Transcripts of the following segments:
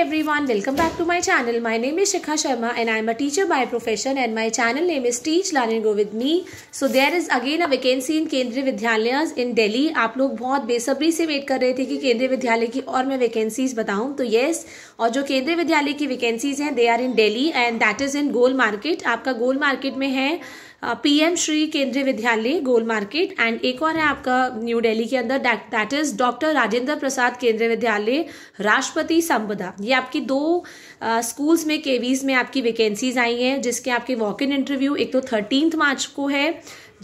everyone welcome back to my channel my name is Shikha Sharma and I am a teacher by profession and my channel name is Teach Learn and Grow with me so there is again a vacancy in kendriya vidyalayas in Delhi aap log bahut besabri se wait kar rahe the ki kendriya vidyalay ki aur main vacancies batau to yes aur jo kendriya vidyalay ki vacancies hain they are in delhi and that is in gol market aapka gol market mein hai PM Shri Kendriya Vidyalaya goal market and एक और है आपका new Delhi के अंदर that is doctor Rajendra Prasad Kendriya Vidyalaya राष्ट्रपति संपदा ये आपकी दो स्कूल्स में केवीज में आपकी वैकेंसीज आई हैं जिसके आपके वॉक इन इंटरव्यू एक तो थर्टीनथ मार्च को है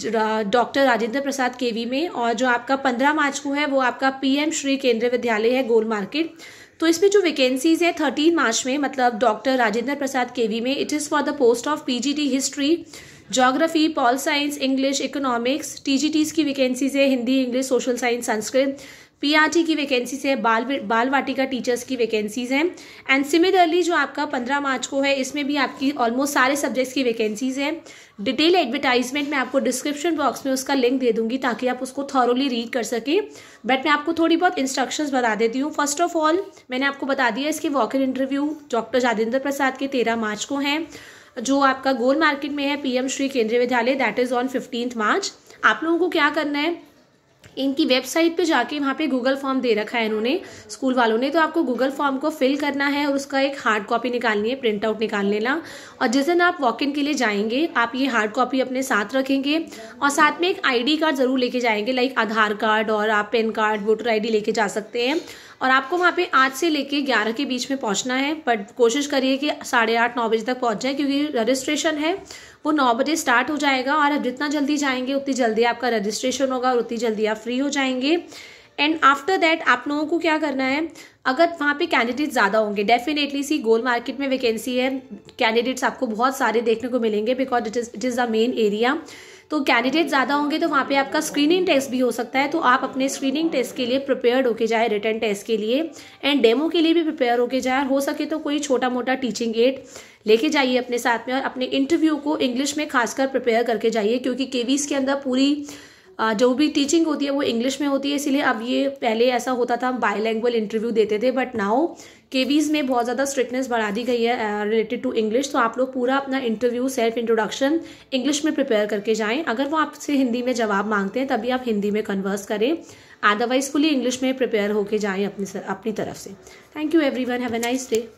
डॉक्टर राजेंद्र प्रसाद केवी में और जो आपका पंद्रह मार्च को है वो आपका पीएम श्री केंद्रीय विद्यालय है गोल मार्केट तो इसमें जो वैकेंसीज है थर्टीन मार्च में मतलब डॉक्टर राजेंद्र प्रसाद केवी में it is for the post of PGT history geography pol science English economics TGTs की वैकेंसीज है Hindi English social science Sanskrit PRT की वैकेंसीज है बाल बाल वाटिका टीचर्स की वैकेंसीज हैं एंड सिमिलरली जो आपका पंद्रह मार्च को है इसमें भी आपकी ऑलमोस्ट सारे सब्जेक्ट्स की वैकेंसीज हैं डिटेल एडवर्टाइजमेंट मैं आपको डिस्क्रिप्शन बॉक्स में उसका लिंक दे दूंगी ताकि आप उसको थॉरोली रीड कर सकें बट मैं आपको थोड़ी बहुत इंस्ट्रक्शंस बता देती हूँ फर्स्ट ऑफ ऑल मैंने आपको बता दिया इसके walk in interview doctor Rajendra Prasad के तेरह मार्च को हैं जो आपका गोल मार्केट में है PM Shri Kendriya Vidyalaya that is on fifteenth March आप लोगों को क्या करना है इनकी वेबसाइट पे जाके वहाँ पे गूगल फॉर्म दे रखा है इन्होंने स्कूल वालों ने तो आपको गूगल फॉर्म को फिल करना है और उसका एक हार्ड कॉपी निकालनी है प्रिंट आउट निकाल लेना और जिस दिन आप वॉक इन के लिए जाएंगे आप ये हार्ड कॉपी अपने साथ रखेंगे और साथ में एक आईडी कार्ड ज़रूर लेके जाएंगे लाइक आधार कार्ड और आप पेन कार्ड वोटर आई लेके जा सकते हैं और आपको वहाँ पे आज से लेके ग्यारह के बीच में पहुँचना है बट कोशिश करिए कि साढ़े आठ नौ बजे तक पहुँच जाए क्योंकि रजिस्ट्रेशन है वो नौ बजे स्टार्ट हो जाएगा और जितना जल्दी जाएंगे उतनी जल्दी आपका रजिस्ट्रेशन होगा और उतनी जल्दी आप फ्री हो जाएंगे एंड आफ्टर दैट आप लोगों को क्या करना है अगर वहाँ पे कैंडिडेट्स ज़्यादा होंगे डेफिनेटली सी गोल मार्केट में वैकेंसी है कैंडिडेट्स आपको बहुत सारे देखने को मिलेंगे because it is it is the main area तो कैंडिडेट ज़्यादा होंगे तो वहाँ पे आपका स्क्रीनिंग टेस्ट भी हो सकता है तो आप अपने स्क्रीनिंग टेस्ट के लिए प्रिपेयर्ड होके जाए रिटर्न टेस्ट के लिए एंड डेमो के लिए भी प्रिपेयर होके जाए हो सके तो कोई छोटा मोटा टीचिंग एड लेके जाइए अपने साथ में और अपने इंटरव्यू को इंग्लिश में खासकर प्रिपेयर करके जाइए क्योंकि केवीस के अंदर पूरी जो भी टीचिंग होती है वो इंग्लिश में होती है इसीलिए अब ये पहले ऐसा होता था हम बाईलैंग्वल इंटरव्यू देते थे बट नाउ के वीज़ में बहुत ज़्यादा स्ट्रिक्टनेस बढ़ा दी गई है रिलेटेड टू इंग्लिश तो आप लोग पूरा अपना इंटरव्यू सेल्फ इंट्रोडक्शन इंग्लिश में प्रिपेयर करके जाएं अगर वो आपसे हिंदी में जवाब मांगते हैं तभी आप हिंदी में कन्वर्स करें अदरवाइज फुली इंग्लिश में प्रिपेयर होके जाएं अपनी अपनी तरफ से thank you everyone have a nice day